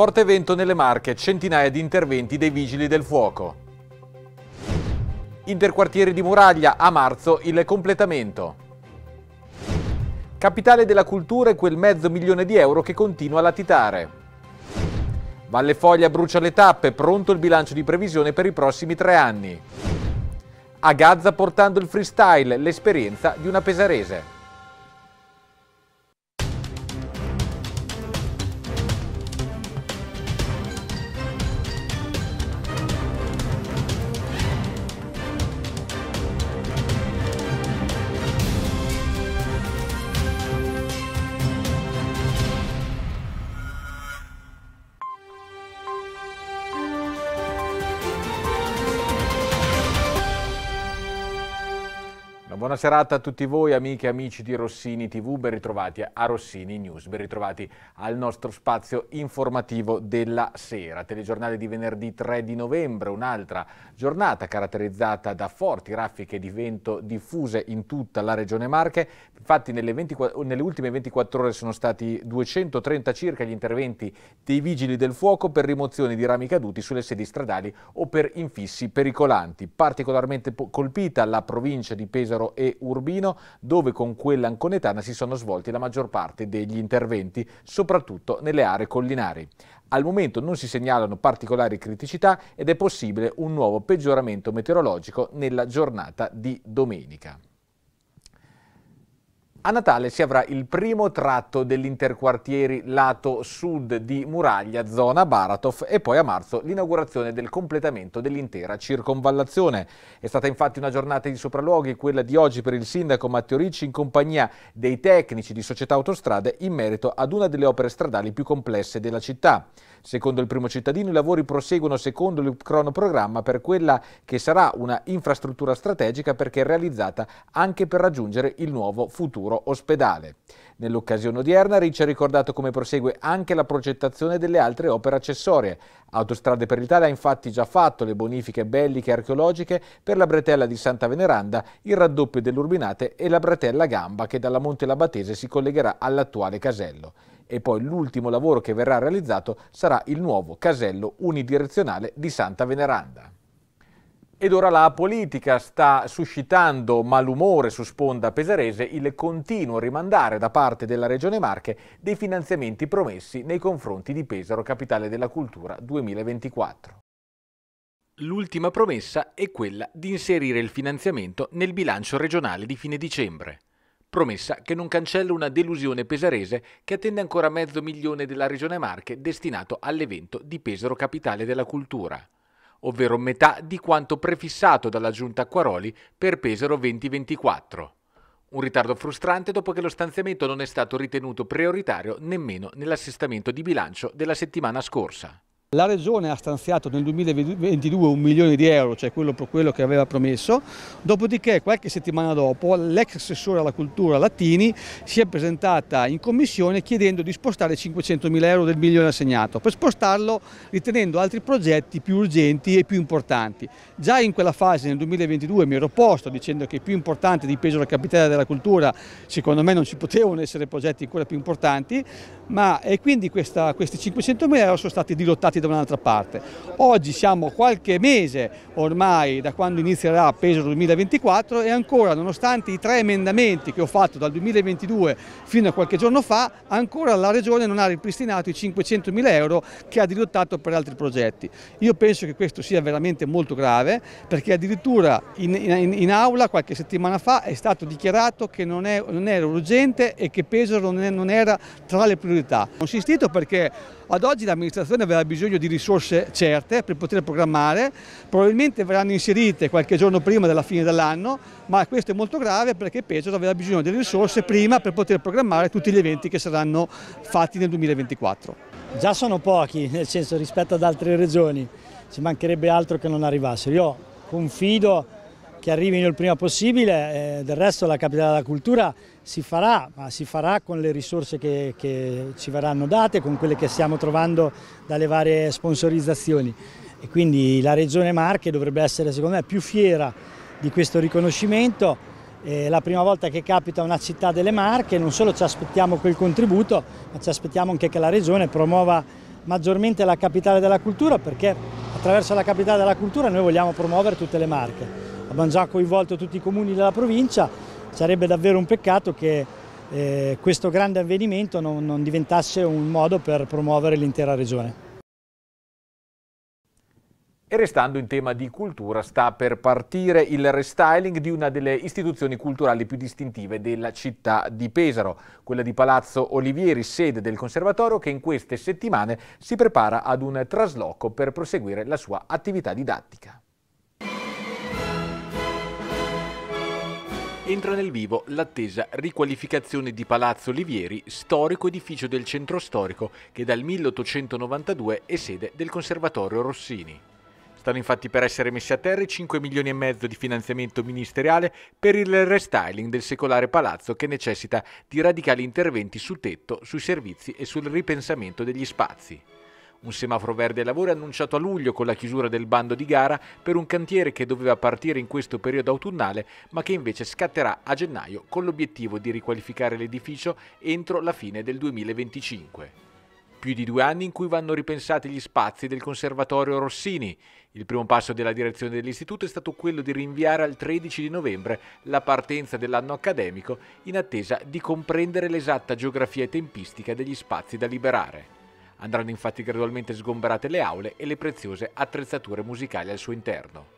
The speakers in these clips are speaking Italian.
Forte vento nelle Marche, centinaia di interventi dei vigili del fuoco. Interquartieri di Muraglia, a marzo il completamento. Capitale della cultura e quel mezzo milione di euro che continua a latitare. Valle Foglia brucia le tappe, pronto il bilancio di previsione per i prossimi tre anni. A Gaza portando il freestyle, l'esperienza di una pesarese. Buona serata a tutti voi amiche e amici di Rossini TV, ben ritrovati a Rossini News, ben ritrovati al nostro spazio informativo della sera, telegiornale di venerdì 3 di novembre, un'altra giornata caratterizzata da forti raffiche di vento diffuse in tutta la regione Marche, infatti nelle, 24, nelle ultime 24 ore sono stati 230 circa gli interventi dei vigili del fuoco per rimozione di rami caduti sulle sedi stradali o per infissi pericolanti, particolarmente colpita la provincia di Pesaro e Urbino, dove con quella anconetana si sono svolti la maggior parte degli interventi, soprattutto nelle aree collinari. Al momento non si segnalano particolari criticità ed è possibile un nuovo peggioramento meteorologico nella giornata di domenica. A Natale si avrà il primo tratto dell'interquartieri lato sud di Muraglia, zona Baratov, e poi a marzo l'inaugurazione del completamento dell'intera circonvallazione. È stata infatti una giornata di sopralluoghi, quella di oggi per il sindaco Matteo Ricci in compagnia dei tecnici di società autostrade in merito ad una delle opere stradali più complesse della città. Secondo il primo cittadino i lavori proseguono secondo il cronoprogramma per quella che sarà una infrastruttura strategica perché realizzata anche per raggiungere il nuovo futuro futuro ospedale. Nell'occasione odierna Ricci ha ricordato come prosegue anche la progettazione delle altre opere accessorie. Autostrade per l'Italia ha infatti già fatto le bonifiche belliche e archeologiche per la bretella di Santa Veneranda, il raddoppio dell'Urbinate e la bretella Gamba che dalla Monte Labatese si collegherà all'attuale casello. E poi l'ultimo lavoro che verrà realizzato sarà il nuovo casello unidirezionale di Santa Veneranda. Ed ora la politica sta suscitando malumore su sponda pesarese il continuo rimandare da parte della Regione Marche dei finanziamenti promessi nei confronti di Pesaro Capitale della Cultura 2024. L'ultima promessa è quella di inserire il finanziamento nel bilancio regionale di fine dicembre. Promessa che non cancella una delusione pesarese che attende ancora mezzo milione della Regione Marche destinato all'evento di Pesaro Capitale della Cultura ovvero metà di quanto prefissato dalla giunta Acquaroli per Pesaro 2024. Un ritardo frustrante dopo che lo stanziamento non è stato ritenuto prioritario nemmeno nell'assestamento di bilancio della settimana scorsa. La Regione ha stanziato nel 2022 un milione di euro, cioè quello quello che aveva promesso, dopodiché qualche settimana dopo l'ex assessore alla cultura Latini si è presentata in commissione chiedendo di spostare 500 mila euro del milione assegnato, per spostarlo ritenendo altri progetti più urgenti e più importanti. Già in quella fase nel 2022 mi ero opposto dicendo che più importante di peso Pesaro Capitale della Cultura secondo me non ci potevano essere progetti ancora più importanti, ma e quindi questa, questi 500 mila euro sono stati dirottati da un'altra parte. Oggi siamo qualche mese ormai da quando inizierà peso 2024 e ancora nonostante i tre emendamenti che ho fatto dal 2022 fino a qualche giorno fa, ancora la Regione non ha ripristinato i 500 mila euro che ha dirottato per altri progetti. Io penso che questo sia veramente molto grave perché addirittura in, in, in aula qualche settimana fa è stato dichiarato che non, è, non era urgente e che Pesaro non, è, non era tra le priorità. Ho insistito perché ad oggi l'amministrazione aveva bisogno bisogno di risorse certe per poter programmare, probabilmente verranno inserite qualche giorno prima della fine dell'anno, ma questo è molto grave perché Pesos aveva bisogno delle risorse prima per poter programmare tutti gli eventi che saranno fatti nel 2024. Già sono pochi, nel senso rispetto ad altre regioni, ci mancherebbe altro che non arrivassero. Io confido che arrivino il prima possibile, eh, del resto la capitale della cultura si farà, ma si farà con le risorse che, che, ci verranno date, con quelle che stiamo trovando dalle varie sponsorizzazioni e quindi la Regione Marche dovrebbe essere secondo me più fiera di questo riconoscimento. È la prima volta che capita una città delle Marche, non solo ci aspettiamo quel contributo, ma ci aspettiamo anche che la Regione promuova maggiormente la capitale della cultura perché attraverso la capitale della cultura noi vogliamo promuovere tutte le Marche. Abbiamo già coinvolto tutti i comuni della provincia Sarebbe davvero un peccato che eh, questo grande avvenimento non, non diventasse un modo per promuovere l'intera regione. E restando in tema di cultura, sta per partire il restyling di una delle istituzioni culturali più distintive della città di Pesaro, quella di Palazzo Olivieri, sede del Conservatorio, che in queste settimane si prepara ad un trasloco per proseguire la sua attività didattica. entra nel vivo l'attesa riqualificazione di Palazzo Olivieri, storico edificio del centro storico che dal 1892 è sede del Conservatorio Rossini. Stanno infatti per essere messi a terra 5 milioni e mezzo di finanziamento ministeriale per il restyling del secolare palazzo che necessita di radicali interventi su tetto, sui servizi e sul ripensamento degli spazi. Un semaforo verde ai lavori annunciato a luglio con la chiusura del bando di gara per un cantiere che doveva partire in questo periodo autunnale ma che invece scatterà a gennaio con l'obiettivo di riqualificare l'edificio entro la fine del 2025. Più di due anni in cui vanno ripensati gli spazi del Conservatorio Rossini. Il primo passo della direzione dell'istituto è stato quello di rinviare al 13 di novembre la partenza dell'anno accademico in attesa di comprendere l'esatta geografia e tempistica degli spazi da liberare. Andranno infatti gradualmente sgomberate le aule e le preziose attrezzature musicali al suo interno.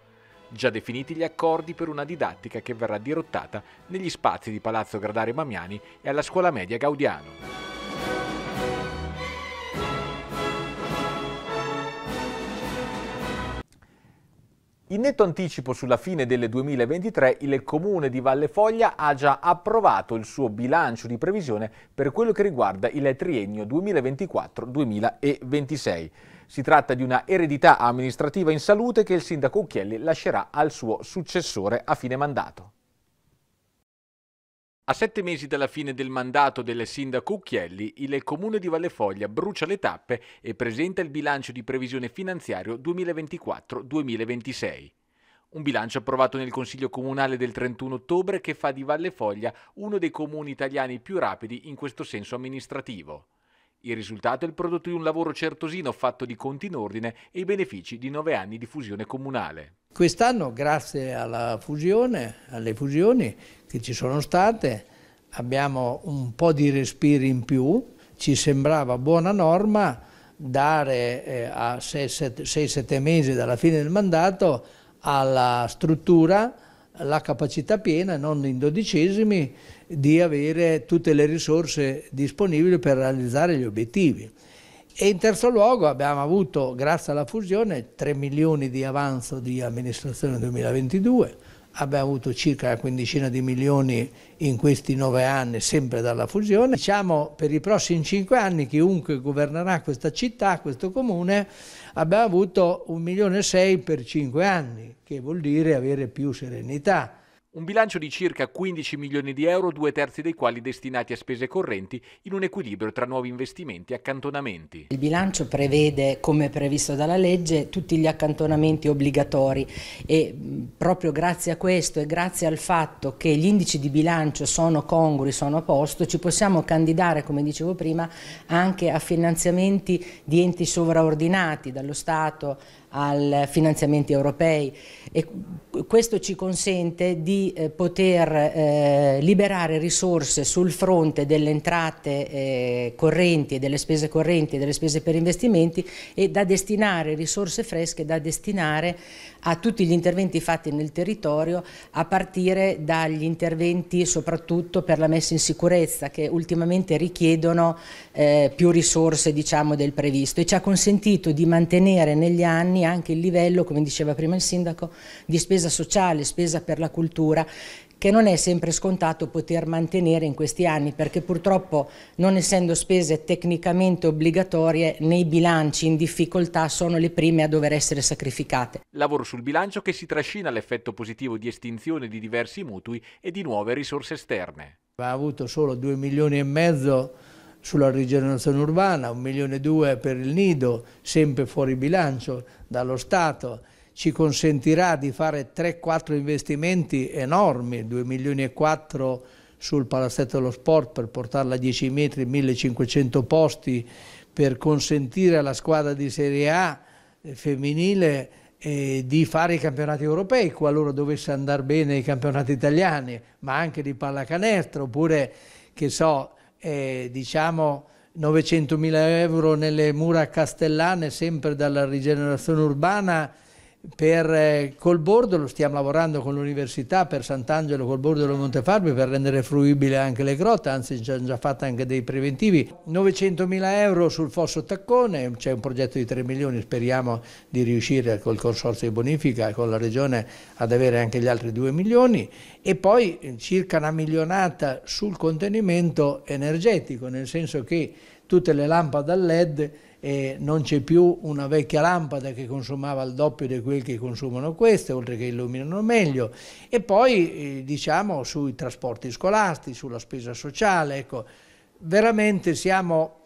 Già definiti gli accordi per una didattica che verrà dirottata negli spazi di Palazzo Gradare Mamiani e alla scuola media Gaudiano. In netto anticipo sulla fine del 2023 il comune di Valle Foglia ha già approvato il suo bilancio di previsione per quello che riguarda il triennio 2024-2026. Si tratta di una eredità amministrativa in salute che il sindaco Ucchielli lascerà al suo successore a fine mandato. A sette mesi dalla fine del mandato del sindaco Ucchielli, il comune di Vallefoglia brucia le tappe e presenta il bilancio di previsione finanziario 2024-2026. Un bilancio approvato nel Consiglio Comunale del 31 ottobre che fa di Vallefoglia uno dei comuni italiani più rapidi in questo senso amministrativo. Il risultato è il prodotto di un lavoro certosino fatto di conti in ordine e i benefici di nove anni di fusione comunale. Quest'anno, grazie alla fusione, alle fusioni che ci sono state, abbiamo un po' di respiri in più, ci sembrava buona norma dare eh, a 6-7 mesi dalla fine del mandato alla struttura la capacità piena, non in dodicesimi, di avere tutte le risorse disponibili per realizzare gli obiettivi. E in terzo luogo abbiamo avuto, grazie alla fusione, 3 milioni di avanzo di amministrazione 2022, abbiamo avuto circa una quindicina di milioni in questi nove anni, sempre dalla fusione. Diciamo per i prossimi cinque anni, chiunque governerà questa città, questo comune, abbiamo avuto un milione e sei per cinque anni, che vuol dire avere più serenità. Un bilancio di circa 15 milioni di euro, due terzi dei quali destinati a spese correnti, in un equilibrio tra nuovi investimenti e accantonamenti. Il bilancio prevede, come previsto dalla legge, tutti gli accantonamenti obbligatori e proprio grazie a questo e grazie al fatto che gli indici di bilancio sono congrui, sono a posto, ci possiamo candidare, come dicevo prima, anche a finanziamenti di enti sovraordinati dallo Stato ai finanziamenti europei e questo ci consente di eh, poter eh, liberare risorse sul fronte delle entrate eh, correnti e delle spese correnti e delle spese per investimenti e da destinare risorse fresche da destinare a tutti gli interventi fatti nel territorio a partire dagli interventi soprattutto per la messa in sicurezza che ultimamente richiedono eh, più risorse diciamo, del previsto e ci ha consentito di mantenere negli anni ragioni anche il livello, come diceva prima il sindaco, di spesa sociale, spesa per la cultura, che non è sempre scontato poter mantenere in questi anni perché purtroppo non essendo spese tecnicamente obbligatorie nei bilanci in difficoltà sono le prime a dover essere sacrificate. Lavoro sul bilancio che si trascina l'effetto positivo di estinzione di diversi mutui e di nuove risorse esterne. Ha avuto solo 2 milioni e mezzo sulla rigenerazione urbana, un milione e due per il nido, sempre fuori bilancio dallo Stato, ci consentirà di fare 3-4 investimenti enormi, 2 milioni e 4 sul palazzetto dello sport per portarla a 10 metri, 1500 posti, per consentire alla squadra di Serie A eh, femminile eh, di fare i campionati europei qualora dovesse andare bene i campionati italiani, ma anche di pallacanestro, oppure che so, eh, diciamo 900.000 euro nelle mura castellane sempre dalla rigenerazione urbana per eh, Colbordo lo stiamo lavorando con l'università per Sant'Angelo, Colbordo e Montefarbi per rendere fruibile anche le grotte, anzi ci hanno già fatto anche dei preventivi. 900 mila euro sul Fosso Taccone, c'è un progetto di 3 milioni, speriamo di riuscire col Consorzio di Bonifica e con la Regione ad avere anche gli altri 2 milioni e poi eh, circa una milionata sul contenimento energetico, nel senso che tutte le lampade a LED eh, non c'è più una vecchia lampada che consumava il doppio di quel che consumano queste, oltre che illuminano meglio, e poi eh, diciamo sui trasporti scolastici, sulla spesa sociale, ecco, veramente siamo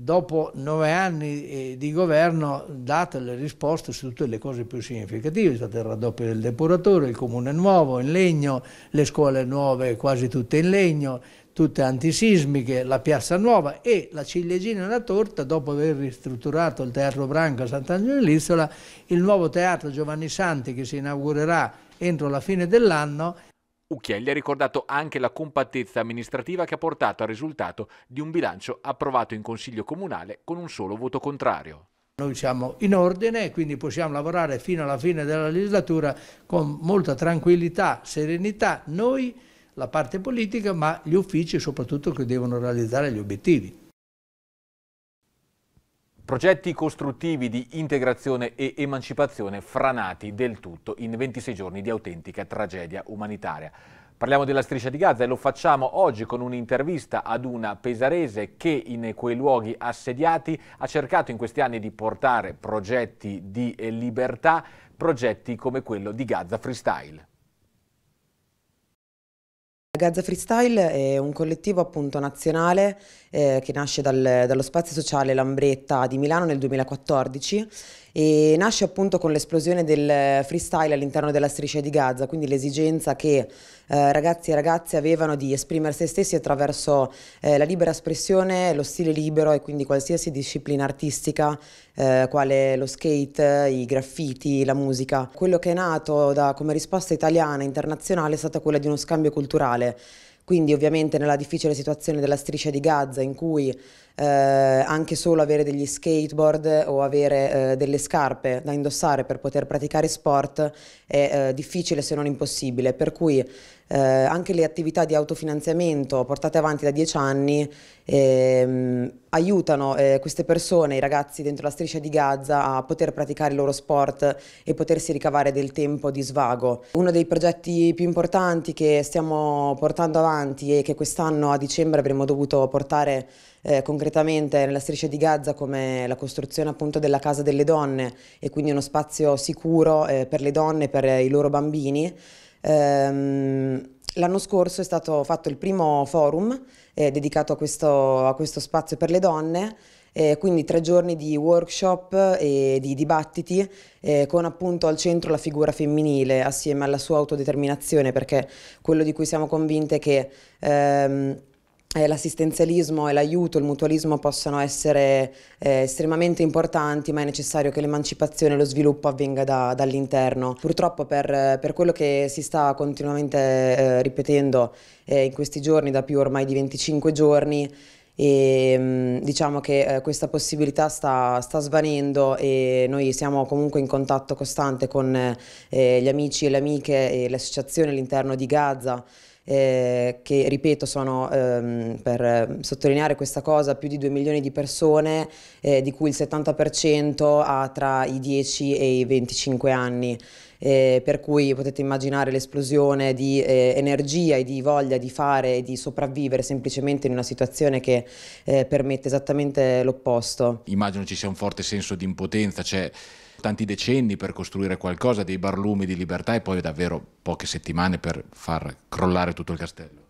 dopo nove anni eh, di governo date le risposte su tutte le cose più significative, è stato il raddoppio del depuratore, il comune nuovo in legno, le scuole nuove quasi tutte in legno, tutte antisismiche, la Piazza Nuova e la ciliegina alla torta, dopo aver ristrutturato il Teatro Branco a Sant'Angelo dell'Isola, il nuovo Teatro Giovanni Santi che si inaugurerà entro la fine dell'anno Ucchielli ha ricordato anche la compattezza amministrativa che ha portato al risultato di un bilancio approvato in Consiglio Comunale con un solo voto contrario. Noi siamo in ordine e quindi possiamo lavorare fino alla fine della legislatura con molta tranquillità, serenità, noi la parte politica, ma gli uffici soprattutto che devono realizzare gli obiettivi. Progetti costruttivi di integrazione e emancipazione franati del tutto in 26 giorni di autentica tragedia umanitaria. Parliamo della striscia di Gaza e lo facciamo oggi con un'intervista ad una pesarese che in quei luoghi assediati ha cercato in questi anni di portare progetti di libertà, progetti come quello di Gaza Freestyle. Gaza Freestyle è un collettivo appunto nazionale eh, che nasce dal, dallo spazio sociale Lambretta di Milano nel 2014 e nasce appunto con l'esplosione del freestyle all'interno della striscia di Gaza, quindi l'esigenza che eh, ragazzi e ragazze avevano di esprimere se stessi attraverso eh, la libera espressione, lo stile libero e quindi qualsiasi disciplina artistica eh, quale lo skate, i graffiti, la musica. Quello che è nato da, come risposta italiana e internazionale è stata quella di uno scambio culturale. Quindi ovviamente nella difficile situazione della striscia di Gaza in cui eh, anche solo avere degli skateboard o avere eh, delle scarpe da indossare per poter praticare sport è eh, difficile se non impossibile, per cui eh, anche le attività di autofinanziamento portate avanti da dieci anni ehm, aiutano eh, queste persone, i ragazzi dentro la striscia di Gaza, a poter praticare il loro sport e potersi ricavare del tempo di svago. Uno dei progetti più importanti che stiamo portando avanti e che quest'anno a dicembre avremmo dovuto portare eh, concretamente nella striscia di Gaza come la costruzione appunto della casa delle donne e quindi uno spazio sicuro eh, per le donne, e per i loro bambini. Ehm, L'anno scorso è stato fatto il primo forum eh, dedicato a questo, a questo, spazio per le donne, eh, quindi tre giorni di workshop e di dibattiti eh, con appunto al centro la figura femminile assieme alla sua autodeterminazione, perché quello di cui siamo convinte è che... Ehm, eh, l'assistenzialismo e l'aiuto, il mutualismo possono essere eh, estremamente importanti, ma è necessario che l'emancipazione e lo sviluppo avvenga da, dall'interno. Purtroppo per, per, quello che si sta continuamente eh, ripetendo eh, in questi giorni, da più ormai di 25 giorni, e ehm, diciamo che eh, questa possibilità sta, sta, svanendo e noi siamo comunque in contatto costante con eh, gli amici e le amiche e le associazioni all'interno di Gaza eh, che ripeto sono, ehm, per sottolineare questa cosa, più di 2 milioni di persone, eh, di cui il 70% ha tra i 10 e i 25 anni eh, per cui potete immaginare l'esplosione di eh, energia e di voglia di fare e di sopravvivere semplicemente in una situazione che eh, permette esattamente l'opposto. Immagino ci sia un forte senso di impotenza, cioè tanti decenni per costruire qualcosa, dei barlumi di libertà e poi davvero poche settimane per far crollare tutto il castello.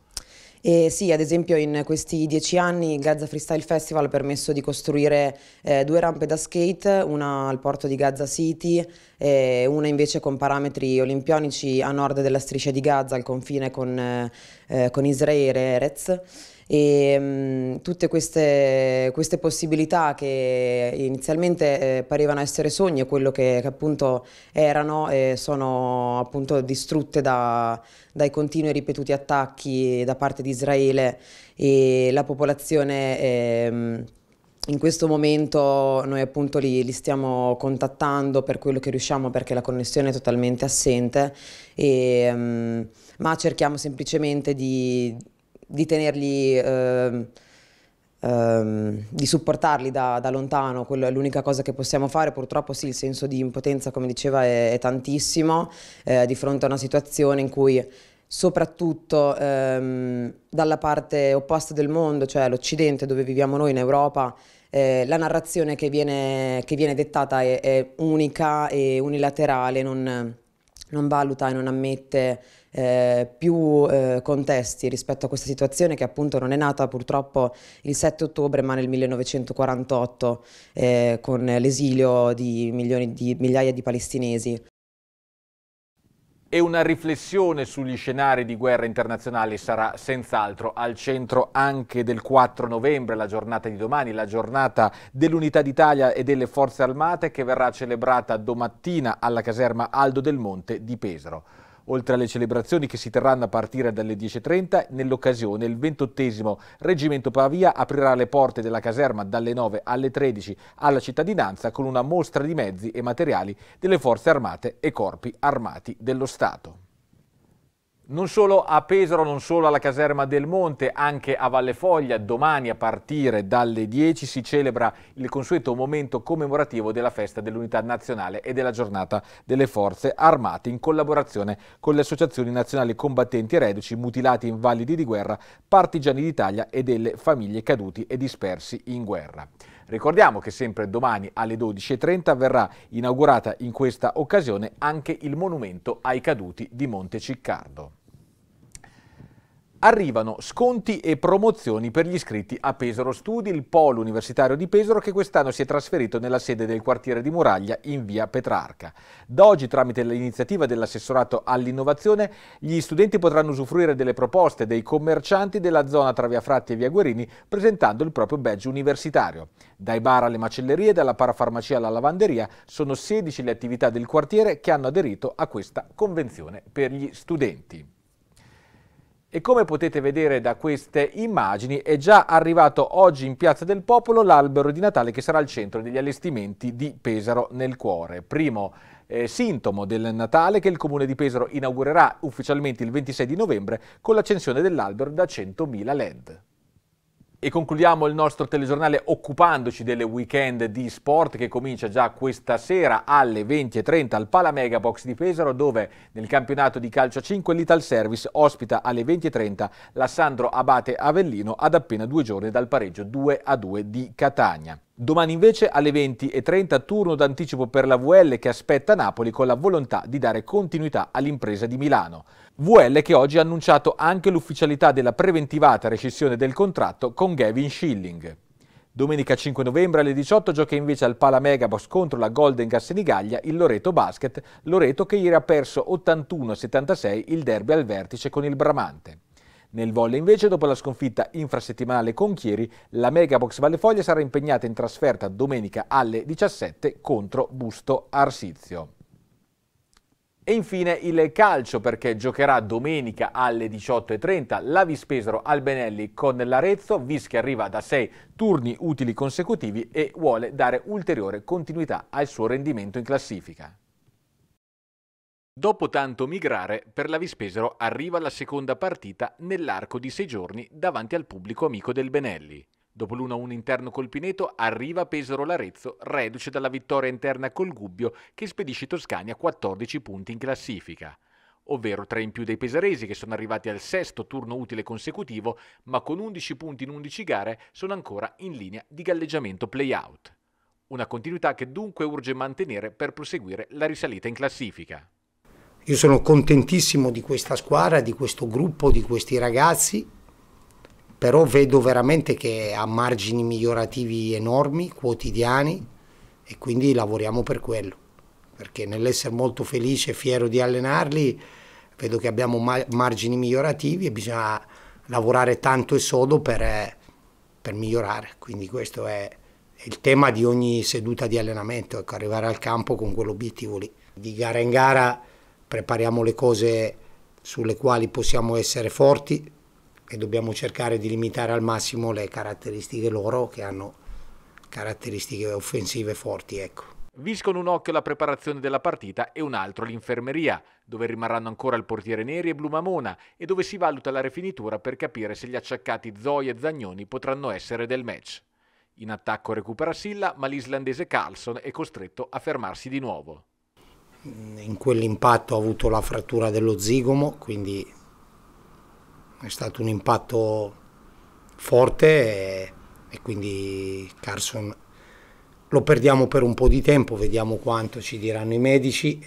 E sì, ad esempio in questi dieci anni Gaza Freestyle Festival ha permesso di costruire eh, due rampe da skate, una al porto di Gaza City e una invece con parametri olimpionici a nord della striscia di Gaza, al confine con, eh, eh con Israele e Erez e mh, tutte queste, queste, possibilità che inizialmente eh, parevano essere sogni e quello che, che, appunto erano eh, sono appunto distrutte da, dai continui e ripetuti attacchi da parte di Israele e la popolazione eh, in questo momento noi appunto li, li, stiamo contattando per quello che riusciamo perché la connessione è totalmente assente, e, mh, ma cerchiamo semplicemente di di tenerli, eh, eh, di supportarli da, da lontano, Quello è l'unica cosa che possiamo fare. Purtroppo sì, il senso di impotenza, come diceva, è, è tantissimo eh, di fronte a una situazione in cui soprattutto ehm, dalla parte opposta del mondo, cioè l'Occidente dove viviamo noi in Europa, eh, la narrazione che viene, che viene dettata è, è, unica e unilaterale, non, non valuta e non ammette eh, più eh, contesti rispetto a questa situazione che appunto non è nata purtroppo il 7 ottobre ma nel 1948 eh, con l'esilio di, di, migliaia di palestinesi e una riflessione sugli scenari di guerra internazionale sarà senz'altro al centro anche del 4 novembre, la giornata di domani, la giornata dell'Unità d'Italia e delle Forze Armate che verrà celebrata domattina alla caserma Aldo del Monte di Pesaro oltre alle celebrazioni che si terranno a partire dalle 10.30, nell'occasione il 28 Reggimento Pavia aprirà le porte della caserma dalle 9 alle 13 alla cittadinanza con una mostra di mezzi e materiali delle forze armate e corpi armati dello Stato. Non solo a Pesaro, non solo alla caserma del Monte, anche a Valle Foglia, domani a partire dalle 10 si celebra il consueto momento commemorativo della festa dell'unità nazionale e della giornata delle forze armate in collaborazione con le associazioni nazionali combattenti reduci, mutilati in validi di guerra, partigiani d'Italia e delle famiglie caduti e dispersi in guerra. Ricordiamo che sempre domani alle 12.30 verrà inaugurata in questa occasione anche il monumento ai caduti di Monte Ciccardo. Arrivano sconti e promozioni per gli iscritti a Pesaro Studi, il polo universitario di Pesaro che quest'anno si è trasferito nella sede del quartiere di Muraglia in via Petrarca. Da oggi, tramite l'iniziativa dell'assessorato all'innovazione, gli studenti potranno usufruire delle proposte dei commercianti della zona tra via Fratti e via Guerini presentando il proprio badge universitario. Dai bar alle macellerie, dalla parafarmacia alla lavanderia, sono 16 le attività del quartiere che hanno aderito a questa convenzione per gli studenti. E come potete vedere da queste immagini è già arrivato oggi in Piazza del Popolo l'albero di Natale che sarà al centro degli allestimenti di Pesaro nel cuore. Primo eh, sintomo del Natale che il Comune di Pesaro inaugurerà ufficialmente il 26 di novembre con l'accensione dell'albero da 100.000 led. E concludiamo il nostro telegiornale occupandoci delle weekend di sport che comincia già questa sera alle 20.30 al Pala Megabox di Pesaro dove nel campionato di calcio 5 l'Ital Service ospita alle 20.30 la Sandro Abate Avellino ad appena due giorni dal pareggio 2-2 a di Catania. Domani invece alle 20.30 turno d'anticipo per la VL che aspetta Napoli con la volontà di dare continuità all'impresa di Milano. VL che oggi ha annunciato anche l'ufficialità della preventivata rescissione del contratto con Gavin Schilling. Domenica 5 novembre alle 18 gioca invece al Pala Megabox contro la Golden Gassenigaglia il Loreto Basket, Loreto che ieri ha perso 81-76 il derby al vertice con il Bramante. Nel volley invece, dopo la sconfitta infrasettimanale con Chieri, la Megabox Vallefoglia sarà impegnata in trasferta domenica alle 17 contro Busto Arsizio. E infine il calcio perché giocherà domenica alle 18.30 la Vispesero al Benelli con l'Arezzo, Vis che arriva da 6 turni utili consecutivi e vuole dare ulteriore continuità al suo rendimento in classifica. Dopo tanto migrare, per la Vispesero arriva la seconda partita nell'arco di sei giorni davanti al pubblico amico del Benelli. Dopo l'1-1 interno col Pineto arriva Pesaro Larezzo, reduce dalla vittoria interna col Gubbio che spedisce Toscania 14 punti in classifica ovvero tre in più dei pesaresi che sono arrivati al sesto turno utile consecutivo, ma con 11 punti in 11 gare sono ancora in linea di galleggiamento play-out. Una continuità che dunque urge mantenere per proseguire la risalita in classifica. Io sono contentissimo di questa squadra, di questo gruppo, di questi ragazzi però vedo veramente che ha margini migliorativi enormi, quotidiani e quindi lavoriamo per quello, perché nell'essere molto felice e fiero di allenarli vedo che abbiamo margini migliorativi e bisogna lavorare tanto e sodo per, per migliorare, quindi questo è il tema di ogni seduta di allenamento, ecco, arrivare al campo con quell'obiettivo lì. Di gara in gara prepariamo le cose sulle quali possiamo essere forti, e dobbiamo cercare di limitare al massimo le caratteristiche loro che hanno caratteristiche offensive forti. Ecco. Vis un occhio alla preparazione della partita e un altro all'infermeria, dove rimarranno ancora il portiere Neri e Blumamona e dove si valuta la rifinitura per capire se gli acciaccati Zoe e Zagnoni potranno essere del match. In attacco recupera Silla, ma l'islandese Carlson è costretto a fermarsi di nuovo. In quell'impatto ha avuto la frattura dello zigomo, quindi è stato un impatto forte e, e quindi Carson lo perdiamo per un po' di tempo, vediamo quanto ci diranno i medici.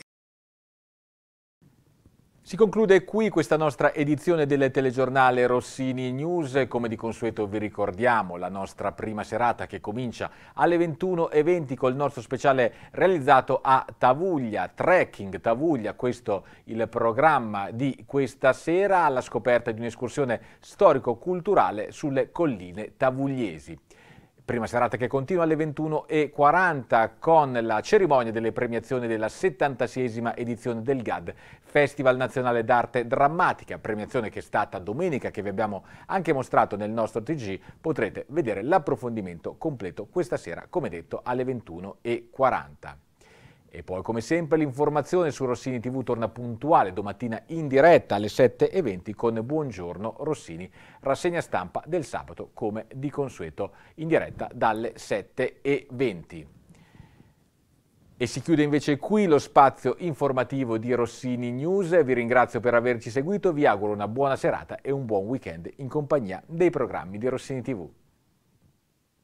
Si conclude qui questa nostra edizione del telegiornale Rossini News. Come di consueto vi ricordiamo la nostra prima serata che comincia alle 21.20 col nostro speciale realizzato a Tavuglia, Trekking Tavuglia, questo il programma di questa sera alla scoperta di un'escursione storico-culturale sulle colline tavugliesi. Prima serata che continua alle 21.40 con la cerimonia delle premiazioni della 76esima edizione del GAD, Festival Nazionale d'Arte Drammatica, premiazione che è stata domenica che vi abbiamo anche mostrato nel nostro TG. Potrete vedere l'approfondimento completo questa sera, come detto, alle 21.40. E poi come sempre l'informazione su Rossini TV torna puntuale domattina in diretta alle 7.20 con Buongiorno Rossini, rassegna stampa del sabato come di consueto in diretta dalle 7.20. E si chiude invece qui lo spazio informativo di Rossini News. Vi ringrazio per averci seguito, vi auguro una buona serata e un buon weekend in compagnia dei programmi di Rossini TV.